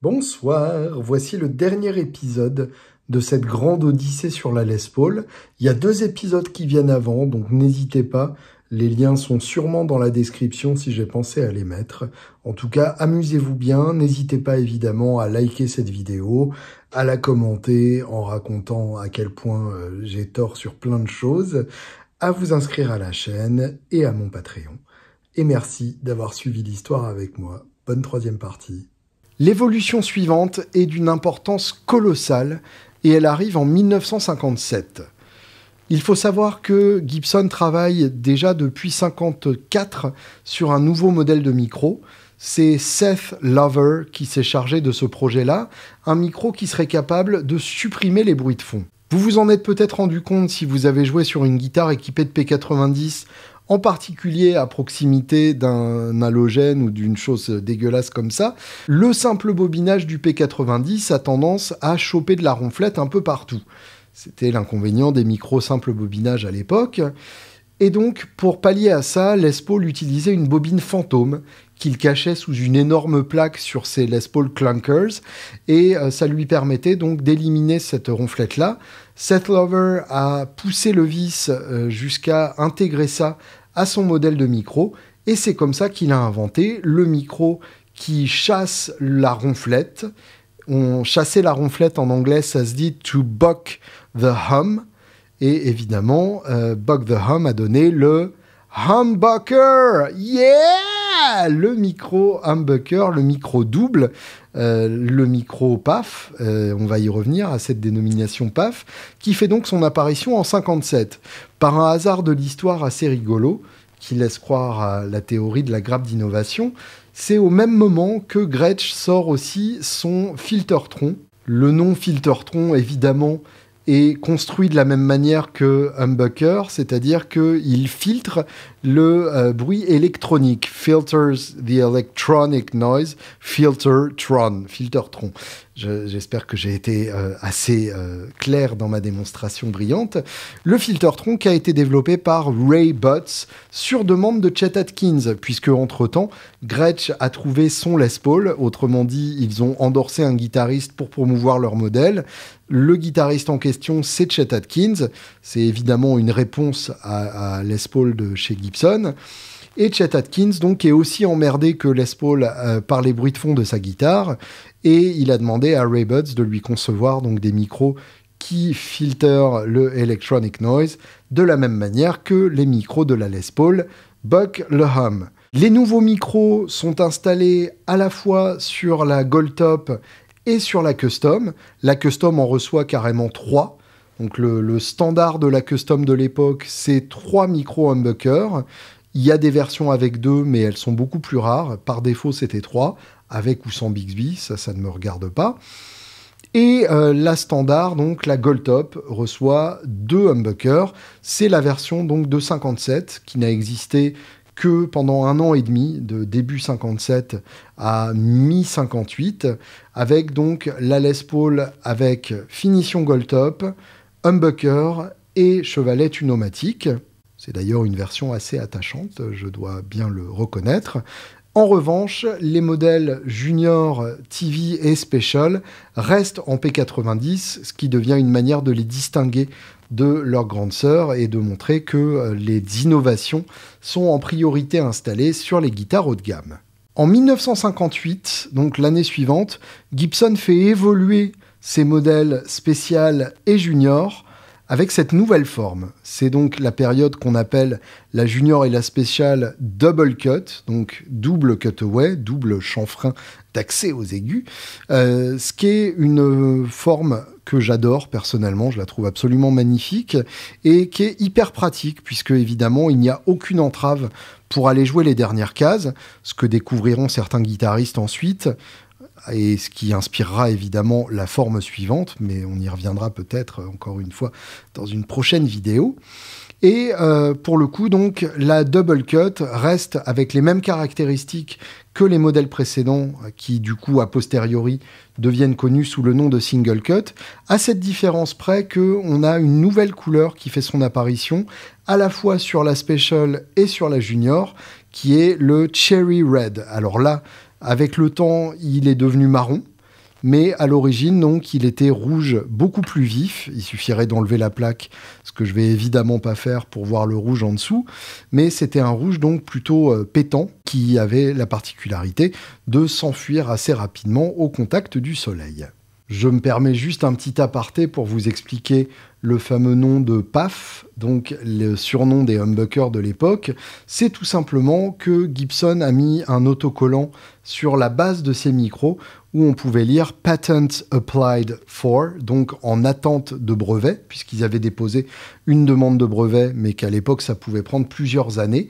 Bonsoir, voici le dernier épisode de cette grande odyssée sur la Les Paul. Il y a deux épisodes qui viennent avant, donc n'hésitez pas. Les liens sont sûrement dans la description si j'ai pensé à les mettre. En tout cas, amusez-vous bien. N'hésitez pas évidemment à liker cette vidéo, à la commenter en racontant à quel point euh, j'ai tort sur plein de choses, à vous inscrire à la chaîne et à mon Patreon. Et merci d'avoir suivi l'histoire avec moi. Bonne troisième partie. L'évolution suivante est d'une importance colossale et elle arrive en 1957. Il faut savoir que Gibson travaille déjà depuis 1954 sur un nouveau modèle de micro. C'est Seth Lover qui s'est chargé de ce projet-là, un micro qui serait capable de supprimer les bruits de fond. Vous vous en êtes peut-être rendu compte si vous avez joué sur une guitare équipée de P90 en particulier à proximité d'un halogène ou d'une chose dégueulasse comme ça, le simple bobinage du P90 a tendance à choper de la ronflette un peu partout. C'était l'inconvénient des micros simples bobinage à l'époque. Et donc, pour pallier à ça, Les Paul utilisait une bobine fantôme qu'il cachait sous une énorme plaque sur ses Les Paul Clunkers, et euh, ça lui permettait donc d'éliminer cette ronflette-là. Seth Lover a poussé le vice euh, jusqu'à intégrer ça à son modèle de micro, et c'est comme ça qu'il a inventé le micro qui chasse la ronflette. On chassait la ronflette en anglais, ça se dit to buck the hum. Et évidemment, euh, buck the hum a donné le humbucker. Yeah! Ah, le micro humbucker, le micro double, euh, le micro PAF, euh, on va y revenir à cette dénomination PAF, qui fait donc son apparition en 57. Par un hasard de l'histoire assez rigolo, qui laisse croire à la théorie de la grappe d'innovation, c'est au même moment que Gretsch sort aussi son Filtertron. Le nom Filtertron, évidemment, est construit de la même manière que Humbucker, c'est-à-dire qu'il filtre le euh, bruit électronique, filters the electronic noise, filter tron, Tron. J'espère que j'ai été euh, assez euh, clair dans ma démonstration brillante. Le tron qui a été développé par Ray Butts sur demande de Chet Atkins, puisque entre-temps, Gretsch a trouvé son Les Paul, autrement dit, ils ont endorsé un guitariste pour promouvoir leur modèle. Le guitariste en question, c'est Chet Atkins. C'est évidemment une réponse à, Les Paul de chez guy et Chet Atkins, donc, est aussi emmerdé que Les Paul euh, par les bruits de fond de sa guitare. Et il a demandé à Ray Buds de lui concevoir donc des micros qui filtrent le electronic noise de la même manière que les micros de la Les Paul buck le hum. Les nouveaux micros sont installés à la fois sur la Gold Top et sur la Custom. La Custom en reçoit carrément trois donc le, standard de la custom de l'époque, c'est trois micro humbuckers. Il y a des versions avec deux, mais elles sont beaucoup plus rares. Par défaut, c'était 3, avec ou sans Bixby, ça, ça ne me regarde pas. Et euh, la standard, donc la Gold Top, reçoit deux humbuckers. C'est la version donc de 57 qui n'a existé que pendant un an et demi, de début 57 à mi 58, avec donc la Les Paul avec finition Gold Top, humbucker et chevalet pneumatique. C'est d'ailleurs une version assez attachante, je dois bien le reconnaître. En revanche, les modèles Junior, TV et Special restent en P90, ce qui devient une manière de les distinguer de leur grande sœur et de montrer que euh, les innovations sont en priorité installées sur les guitares haut de gamme. En 1958, donc l'année suivante, Gibson fait évoluer ces modèles spécial et junior avec cette nouvelle forme. C'est donc la période qu'on appelle la junior et la spéciale double cut, donc double cutaway, double chanfrein d'accès aux aigus, euh, ce qui est une forme que j'adore personnellement, je la trouve absolument magnifique et qui est hyper pratique puisque évidemment il n'y a aucune entrave pour aller jouer les dernières cases, ce que découvriront certains guitaristes ensuite et ce qui inspirera évidemment la forme suivante, mais on y reviendra peut-être euh, encore une fois dans une prochaine vidéo. Et euh, pour le coup, donc, la double cut reste avec les mêmes caractéristiques que les modèles précédents, euh, qui du coup, a posteriori, deviennent connus sous le nom de single cut, à cette différence près qu'on a une nouvelle couleur qui fait son apparition, à la fois sur la special et sur la junior, qui est le cherry red. Alors là, avec le temps, il est devenu marron. Mais à l'origine, donc, il était rouge beaucoup plus vif. Il suffirait d'enlever la plaque, ce que je vais évidemment pas faire pour voir le rouge en dessous. Mais c'était un rouge donc plutôt euh, pétant qui avait la particularité de s'enfuir assez rapidement au contact du soleil. Je me permets juste un petit aparté pour vous expliquer le fameux nom de PAF, donc le surnom des humbuckers de l'époque, c'est tout simplement que Gibson a mis un autocollant sur la base de ses micros où on pouvait lire Patent Applied for, donc en attente de brevet, puisqu'ils avaient déposé une demande de brevet, mais qu'à l'époque ça pouvait prendre plusieurs années.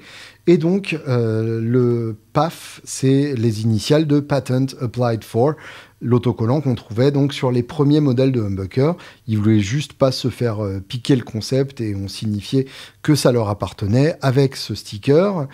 Et donc, euh, le PAF, c'est les initiales de Patent Applied For, l'autocollant qu'on trouvait donc sur les premiers modèles de humbucker. Ils voulaient juste pas se faire euh, piquer le concept et on signifiait que ça leur appartenait avec ce sticker.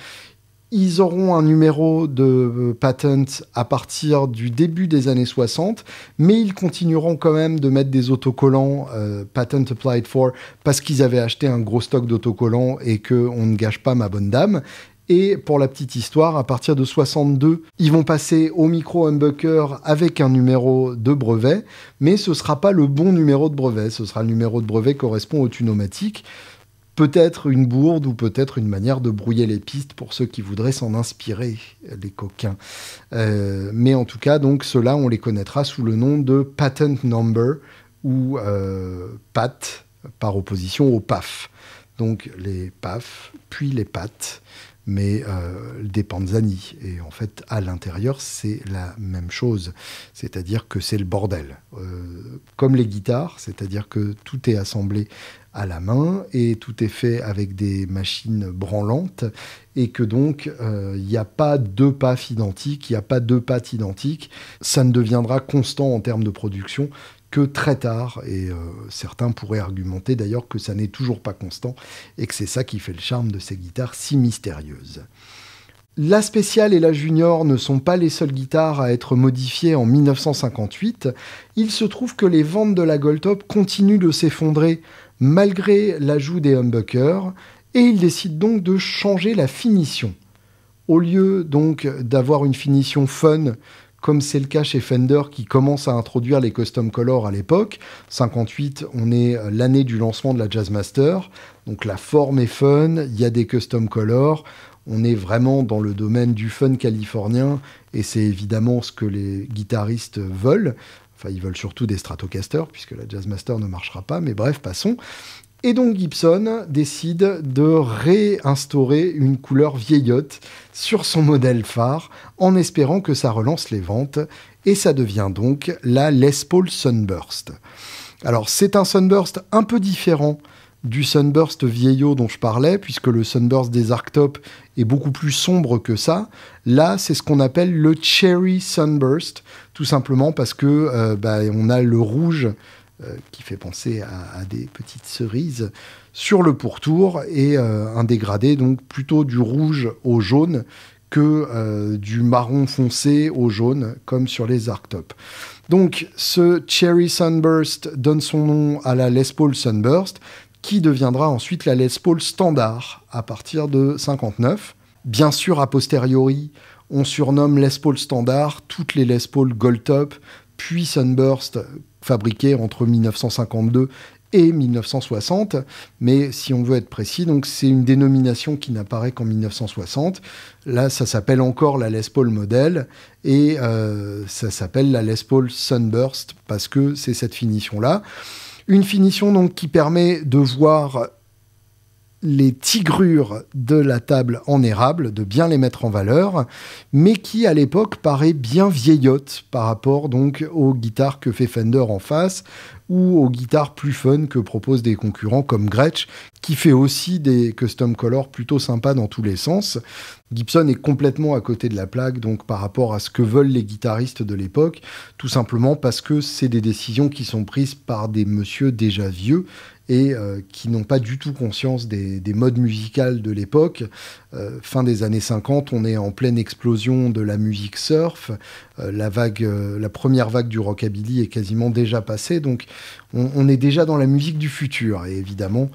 Ils auront un numéro de euh, patent à partir du début des années 60, mais ils continueront quand même de mettre des autocollants euh, patent applied for parce qu'ils avaient acheté un gros stock d'autocollants et que on ne gâche pas ma bonne dame. Et pour la petite histoire, à partir de 62, ils vont passer au micro humbucker avec un numéro de brevet, mais ce sera pas le bon numéro de brevet, ce sera le numéro de brevet correspond au tunomatique. Peut-être une bourde ou peut-être une manière de brouiller les pistes pour ceux qui voudraient s'en inspirer, les coquins. Euh, mais en tout cas, donc ceux-là, on les connaîtra sous le nom de patent number ou euh, PAT par opposition au PAF. Donc les PAF, puis les PAT, mais euh, des panzani. Et en fait, à l'intérieur, c'est la même chose. C'est-à-dire que c'est le bordel. Euh, comme les guitares, c'est-à-dire que tout est assemblé à la main et tout est fait avec des machines branlantes et que donc euh, il n'y a pas deux pas identiques, il n'y a pas deux pattes identiques. Ça ne deviendra constant en termes de production que très tard et euh, certains pourraient argumenter d'ailleurs que ça n'est toujours pas constant et que c'est ça qui fait le charme de ces guitares si mystérieuses. La spéciale et la junior ne sont pas les seules guitares à être modifiées en 1958. Il se trouve que les ventes de la top continuent de s'effondrer malgré l'ajout des humbuckers, et il décide donc de changer la finition. Au lieu donc d'avoir une finition fun, comme c'est le cas chez Fender qui commence à introduire les custom colors à l'époque, 58 on est l'année du lancement de la Jazzmaster, donc la forme est fun, il y a des custom colors, on est vraiment dans le domaine du fun californien et c'est évidemment ce que les guitaristes veulent. Enfin, ils veulent surtout des Stratocasters, puisque la Jazzmaster ne marchera pas, mais bref, passons. Et donc Gibson décide de réinstaurer une couleur vieillotte sur son modèle phare en espérant que ça relance les ventes et ça devient donc la Les Paul Sunburst. Alors c'est un Sunburst un peu différent du sunburst vieillot dont je parlais, puisque le sunburst des arctops est beaucoup plus sombre que ça. Là, c'est ce qu'on appelle le cherry sunburst, tout simplement parce que euh, bah, on a le rouge euh, qui fait penser à, des petites cerises sur le pourtour et euh, un dégradé donc plutôt du rouge au jaune que du marron foncé au jaune comme sur les arctops. Donc ce Cherry Sunburst donne son nom à la Les Paul Sunburst qui deviendra ensuite la Les Paul standard à partir de 59. Bien sûr, a posteriori, on surnomme Les Paul standard toutes les Les Paul Gold Top, puis Sunburst, fabriquées entre 1952 et 1960. Mais si on veut être précis, donc c'est une dénomination qui n'apparaît qu'en 1960. Là, ça s'appelle encore la Les Paul Model et euh, ça s'appelle la Les Paul Sunburst parce que c'est cette finition-là. Une finition donc qui permet de voir les tigrures de la table en érable, de bien les mettre en valeur, mais qui à l'époque paraît bien vieillotte par rapport donc aux guitares que fait Fender en face ou aux guitares plus fun que proposent des concurrents comme Gretsch, qui fait aussi des custom colors plutôt sympas dans tous les sens. Gibson est complètement à côté de la plaque donc par rapport à ce que veulent les guitaristes de l'époque, tout simplement parce que c'est des décisions qui sont prises par des messieurs déjà vieux et euh, qui n'ont pas du tout conscience des, modes musicales de l'époque. Euh, fin des années 50, on est en pleine explosion de la musique surf. Euh, la, première vague du rockabilly est quasiment déjà passée, donc on est déjà dans la musique du futur. Et évidemment,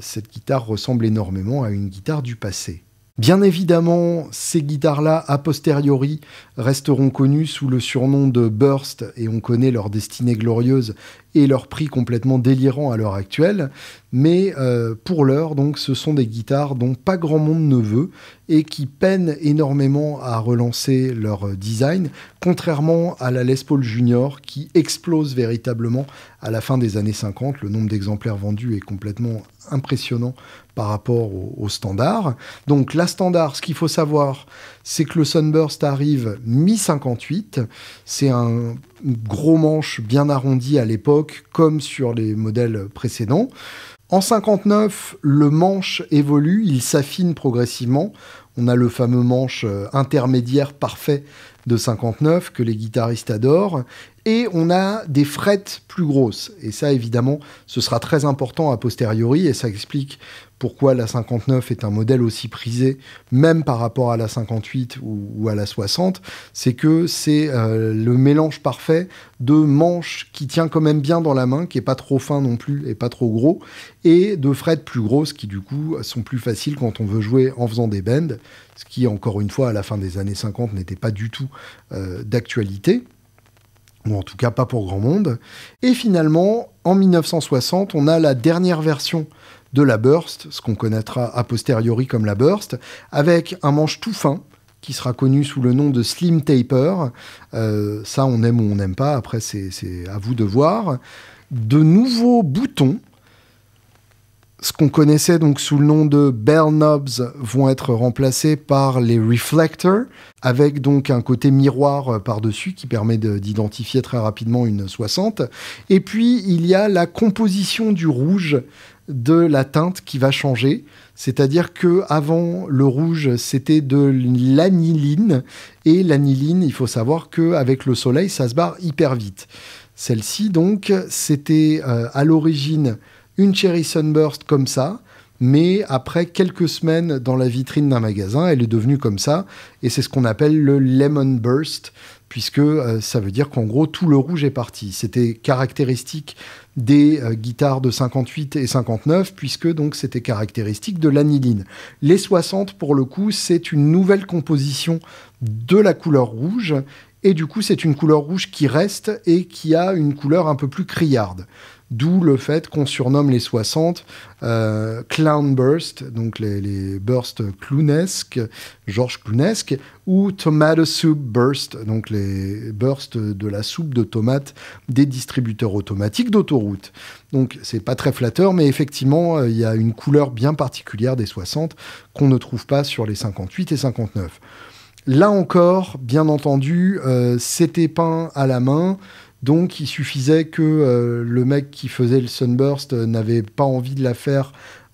cette guitare ressemble énormément à une guitare du passé. Bien évidemment, ces guitares-là, a posteriori, resteront connues sous le surnom de Burst, et on connaît leur destinée glorieuse et leur prix complètement délirant à l'heure actuelle. Mais euh, pour l'heure, donc, ce sont des guitares dont pas grand monde ne veut et qui peinent énormément à relancer leur design, contrairement à la Les Paul Junior qui explose véritablement à la fin des années 50. Le nombre d'exemplaires vendus est complètement impressionnant par rapport au, standard. Donc la standard, ce qu'il faut savoir, c'est que le Sunburst arrive mi-58. C'est un gros manche bien arrondi à l'époque, comme sur les modèles précédents. En 59, le manche évolue, il s'affine progressivement. On a le fameux manche euh, intermédiaire parfait de 59 que les guitaristes adorent. Et on a des frettes plus grosses. Et ça, évidemment, ce sera très important a posteriori. Et ça explique pourquoi la 59 est un modèle aussi prisé, même par rapport à la 58 ou, à la 60. C'est que c'est euh, le mélange parfait de manches qui tient quand même bien dans la main, qui n'est pas trop fin non plus et pas trop gros, et de frettes plus grosses qui, du coup, sont plus faciles quand on veut jouer en faisant des bends ce qui, encore une fois, à la fin des années 50, n'était pas du tout euh, d'actualité ou en tout cas pas pour grand monde. Et finalement, en 1960, on a la dernière version de la Burst, ce qu'on connaîtra a posteriori comme la Burst, avec un manche tout fin qui sera connu sous le nom de Slim Taper. Euh, ça, on aime ou on n'aime pas, après c'est à vous de voir. De nouveaux boutons ce qu'on connaissait donc sous le nom de bell knobs vont être remplacés par les reflectors avec donc un côté miroir euh, par-dessus qui permet d'identifier très rapidement une 60 et puis il y a la composition du rouge de la teinte qui va changer c'est-à-dire que avant le rouge c'était de l'aniline et l'aniline il faut savoir que avec le soleil ça se barre hyper vite celle-ci donc c'était euh, à l'origine une Cherry Sunburst comme ça, mais après quelques semaines dans la vitrine d'un magasin, elle est devenue comme ça, et c'est ce qu'on appelle le Lemon Burst, puisque euh, ça veut dire qu'en gros, tout le rouge est parti. C'était caractéristique des euh, guitares de 58 et 59, puisque donc c'était caractéristique de l'aniline. Les 60, pour le coup, c'est une nouvelle composition de la couleur rouge, et du coup, c'est une couleur rouge qui reste et qui a une couleur un peu plus criarde. D'où le fait qu'on surnomme les 60 euh, Clown Burst, donc les, les bursts clownesques, Georges Clownesque, ou Tomato Soup Burst, donc les bursts de la soupe de tomates des distributeurs automatiques d'autoroute. Donc c'est pas très flatteur, mais effectivement, euh, il y a une couleur bien particulière des 60 qu'on ne trouve pas sur les 58 et 59. Là encore, bien entendu, euh, c'était peint à la main. Donc il suffisait que euh, le mec qui faisait le sunburst n'avait pas envie de la faire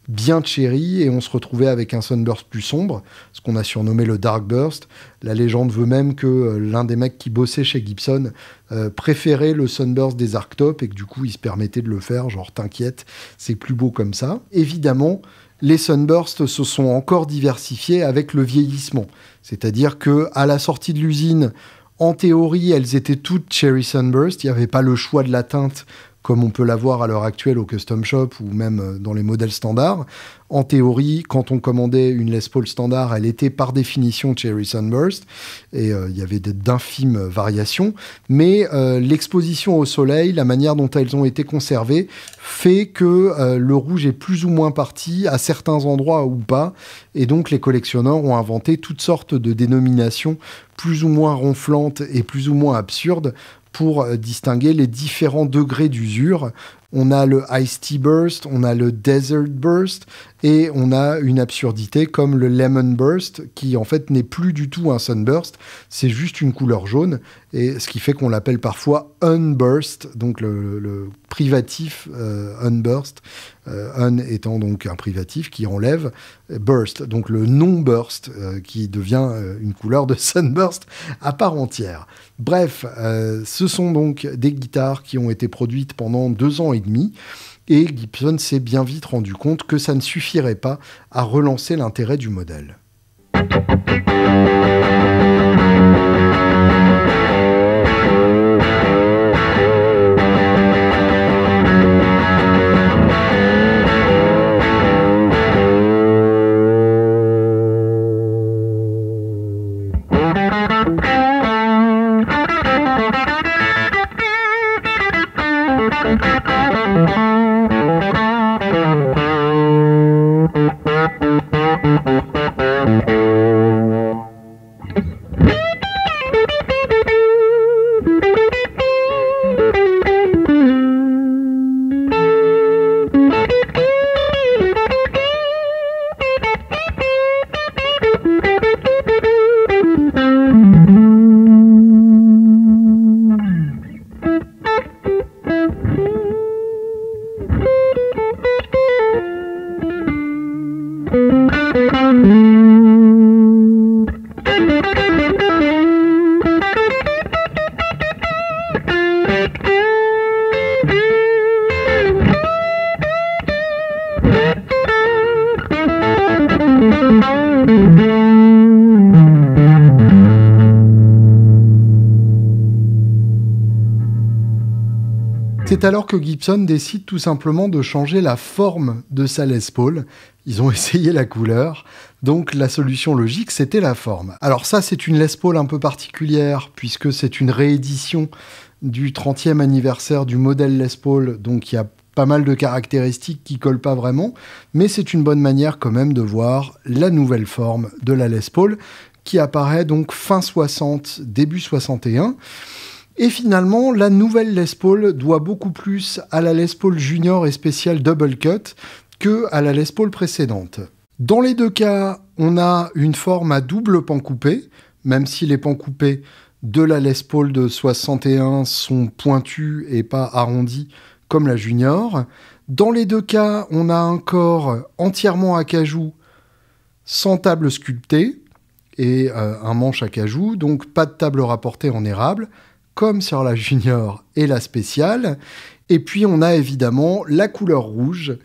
bien chérie et on se retrouvait avec un sunburst plus sombre, ce qu'on a surnommé le dark burst. La légende veut même que euh, l'un des mecs qui bossait chez Gibson euh, préférait le sunburst des Arctop et que du coup il se permettait de le faire, genre t'inquiète, c'est plus beau comme ça. Évidemment, les sunbursts se sont encore diversifiés avec le vieillissement. C'est-à-dire que à la sortie de l'usine, en théorie, elles étaient toutes Cherry Sunburst. Il n'y avait pas le choix de la teinte comme on peut l'avoir à l'heure actuelle au Custom Shop ou même euh, dans les modèles standards. En théorie, quand on commandait une Les Paul standard, elle était par définition Cherry Sunburst, et euh, il y avait d'infimes variations, mais euh, l'exposition au soleil, la manière dont elles ont été conservées, fait que le rouge est plus ou moins parti à certains endroits ou pas, et donc les collectionneurs ont inventé toutes sortes de dénominations plus ou moins ronflantes et plus ou moins absurdes pour euh, distinguer les différents degrés d'usure on a le Ice Tea Burst, on a le Desert Burst, et on a une absurdité comme le Lemon Burst, qui en fait n'est plus du tout un Sunburst, c'est juste une couleur jaune, et ce qui fait qu'on l'appelle parfois Un Burst donc le, privatif euh, Un Burst euh, Un étant donc un privatif qui enlève euh, Burst, donc le non-Burst, qui devient une couleur de Sunburst à part entière. Bref, ce sont donc des guitares qui ont été produites pendant deux ans et demi. Et Gibson s'est bien vite rendu compte que ça ne suffirait pas à relancer l'intérêt du modèle. C'est hmm. alors que Gibson décide tout simplement de changer la forme de sa Les Paul. Ils ont essayé la couleur, donc la solution logique c'était la forme. Alors ça c'est une Les Paul un peu particulière puisque c'est une réédition du 30e anniversaire du modèle Les Paul, donc il y a pas mal de caractéristiques qui collent pas vraiment, mais c'est une bonne manière quand même de voir la nouvelle forme de la Les Paul qui apparaît donc fin 60, début 61. Et finalement, la nouvelle Les Paul doit beaucoup plus à la Les Paul Junior et spéciale Double Cut que à la Les Paul précédente. Dans les deux cas, on a une forme à double pan coupé, même si les pans coupés de la Les Paul de 61 sont pointus et pas arrondis comme la Junior. Dans les deux cas, on a un corps entièrement à cajou sans table sculptée et euh, un manche à cajou, donc pas de table rapportée en érable, comme sur la junior et la spéciale. Et puis on a évidemment la couleur rouge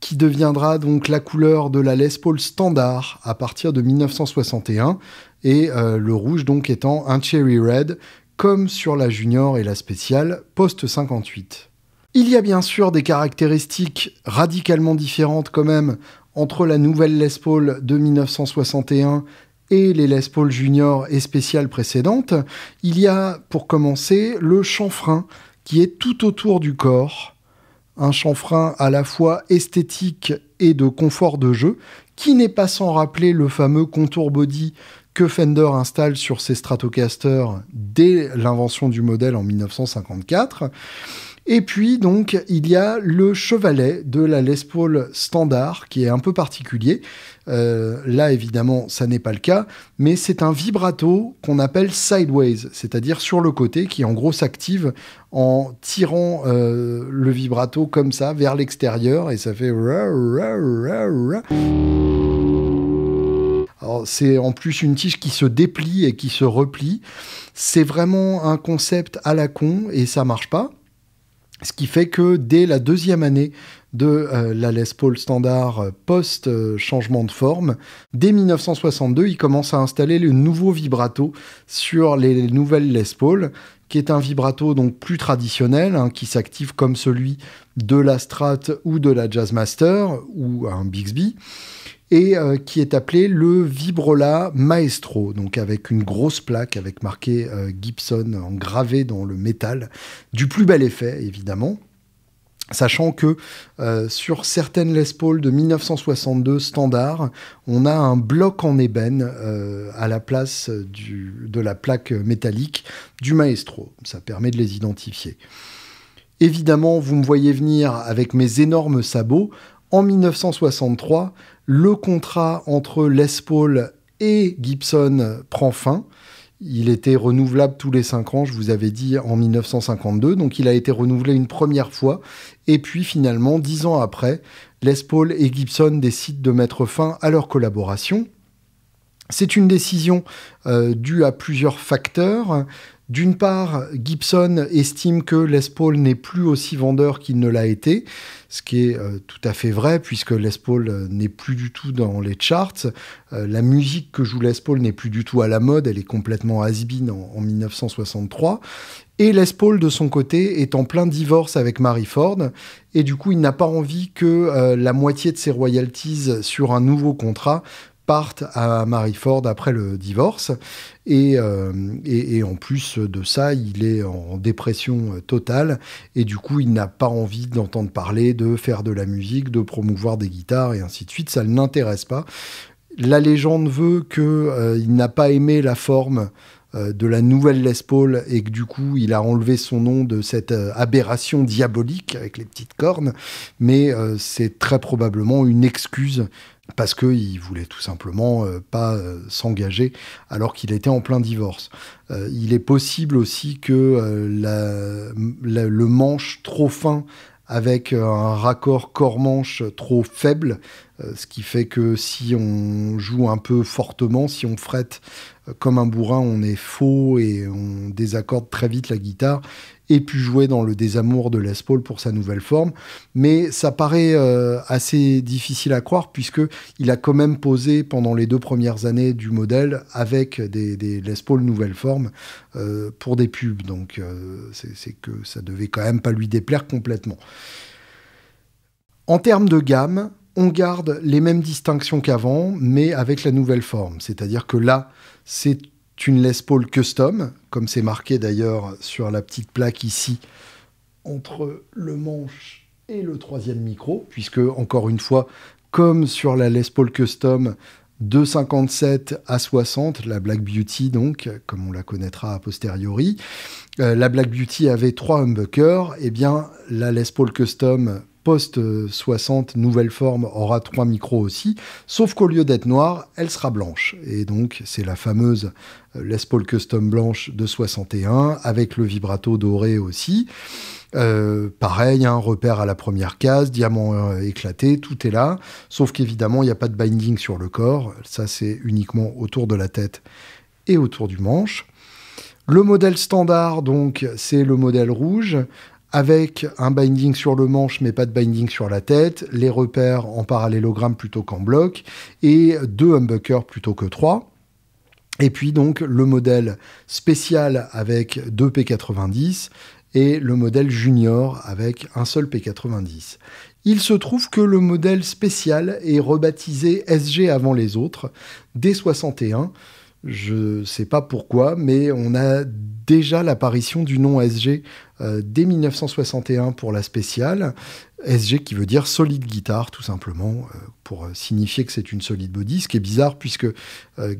qui deviendra donc la couleur de la Les Paul standard à partir de 1961 et euh, le rouge donc étant un cherry red comme sur la junior et la spéciale post 58. Il y a bien sûr des caractéristiques radicalement différentes quand même entre la nouvelle Les Paul de 1961 et les Les Paul Junior et spéciales précédentes, il y a pour commencer le chanfrein qui est tout autour du corps, un chanfrein à la fois esthétique et de confort de jeu, qui n'est pas sans rappeler le fameux contour body que Fender installe sur ses Stratocaster dès l'invention du modèle en 1954. Et puis donc il y a le chevalet de la Les Paul standard qui est un peu particulier. Euh, là évidemment ça n'est pas le cas, mais c'est un vibrato qu'on appelle sideways, c'est-à-dire sur le côté qui en gros s'active en tirant euh, le vibrato comme ça vers l'extérieur et ça fait... C'est en plus une tige qui se déplie et qui se replie. C'est vraiment un concept à la con et ça marche pas. Ce qui fait que dès la deuxième année de euh, la Les Paul standard euh, post-changement euh, de forme, dès 1962, il commence à installer le nouveau vibrato sur les, nouvelles Les Paul, qui est un vibrato donc plus traditionnel, hein, qui s'active comme celui de la Strat ou de la Jazzmaster ou un Bixby, et euh, qui est appelé le Vibrola Maestro, donc avec une grosse plaque avec marqué euh, Gibson en gravé dans le métal, du plus bel effet évidemment. Sachant que euh, sur certaines Les Paul de 1962 standard, on a un bloc en ébène à la place de la plaque métallique du maestro. Ça permet de les identifier. Évidemment, vous me voyez venir avec mes énormes sabots. En 1963, le contrat entre Les Paul et Gibson prend fin. Il était renouvelable tous les cinq ans, je vous avais dit en 1952, donc il a été renouvelé une première fois. Et puis finalement, dix ans après, Les Paul et Gibson décident de mettre fin à leur collaboration. C'est une décision euh, due à plusieurs facteurs. D'une part, Gibson estime que Les Paul n'est plus aussi vendeur qu'il ne l'a été, ce qui est euh, tout à fait vrai puisque Les Paul euh, n'est plus du tout dans les charts. Euh, la musique que joue Les Paul n'est plus du tout à la mode, elle est complètement has en, 1963. Et Les Paul, de son côté, est en plein divorce avec Mary Ford. Et du coup, il n'a pas envie que la moitié de ses royalties sur un nouveau contrat partent à Ford après le divorce. Euh, et, en plus de ça, il est en dépression totale et du coup, il n'a pas envie d'entendre parler, de faire de la musique, de promouvoir des guitares et ainsi de suite. Ça ne l'intéresse pas. La légende veut qu'il euh, n'a pas aimé la forme euh, de la nouvelle Les Paul et que du coup il a enlevé son nom de cette aberration diabolique avec les petites cornes mais c'est très probablement une excuse parce qu'il voulait tout simplement euh, pas euh, s'engager alors qu'il était en plein divorce. Euh, il est possible aussi que le manche trop fin avec un raccord corps-manche trop faible, ce qui fait que si on joue un peu fortement, si on frette comme un bourrin, on est faux et on désaccorde très vite la guitare et pu jouer dans le désamour de Les Paul pour sa nouvelle forme. Mais ça paraît euh, assez difficile à croire puisque il a quand même posé pendant les deux premières années du modèle avec des, Les Paul nouvelle forme euh, pour des pubs. Donc euh, c'est que ça devait quand même pas lui déplaire complètement. En termes de gamme, on garde les mêmes distinctions qu'avant, mais avec la nouvelle forme. C'est-à-dire que là, c'est une Les Paul Custom, comme c'est marqué d'ailleurs sur la petite plaque ici, entre le manche et le troisième micro, puisque encore une fois, comme sur la Les Paul Custom, de 57 à 60, la Black Beauty donc, comme on la connaîtra a posteriori. Euh, la Black Beauty avait trois humbuckers, et eh bien la Les Paul Custom post-60 nouvelle forme aura trois micros aussi, sauf qu'au lieu d'être noire, elle sera blanche. Et donc, c'est la fameuse euh, Les Paul Custom blanche de 61, avec le vibrato doré aussi. Euh, pareil, un repère à la première case, diamant euh, éclaté, tout est là. Sauf qu'évidemment, il n'y a pas de binding sur le corps. Ça, c'est uniquement autour de la tête et autour du manche. Le modèle standard, donc, c'est le modèle rouge avec un binding sur le manche mais pas de binding sur la tête, les repères en parallélogramme plutôt qu'en bloc, et deux humbuckers plutôt que trois. Et puis donc le modèle spécial avec deux P90 et le modèle junior avec un seul P90. Il se trouve que le modèle spécial est rebaptisé SG avant les autres, D61. Je ne sais pas pourquoi, mais on a déjà l'apparition du nom SG euh, dès 1961 pour la spéciale. SG qui veut dire solide guitare tout simplement euh, pour euh, signifier que c'est une solide body, ce qui est bizarre puisque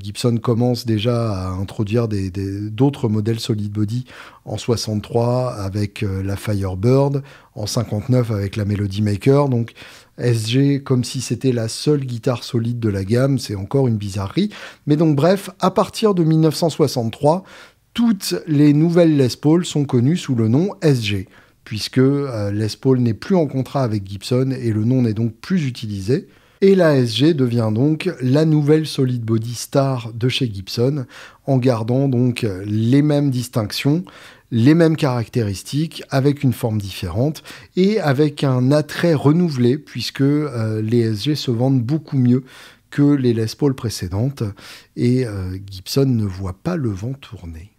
Gibson commence déjà à introduire d'autres modèles solide body en 63 avec la Firebird, en 59 avec la Melody Maker. Donc SG comme si c'était la seule guitare solide de la gamme, c'est encore une bizarrerie. Mais donc bref, à partir de 1963, toutes les nouvelles Les Paul sont connues sous le nom SG, puisque euh, Les Paul n'est plus en contrat avec Gibson et le nom n'est donc plus utilisé. Et la SG devient donc la nouvelle Solid Body Star de chez Gibson, en gardant donc les mêmes distinctions, les mêmes caractéristiques, avec une forme différente et avec un attrait renouvelé, puisque euh, les SG se vendent beaucoup mieux que les Les Paul précédentes, et euh, Gibson ne voit pas le vent tourner.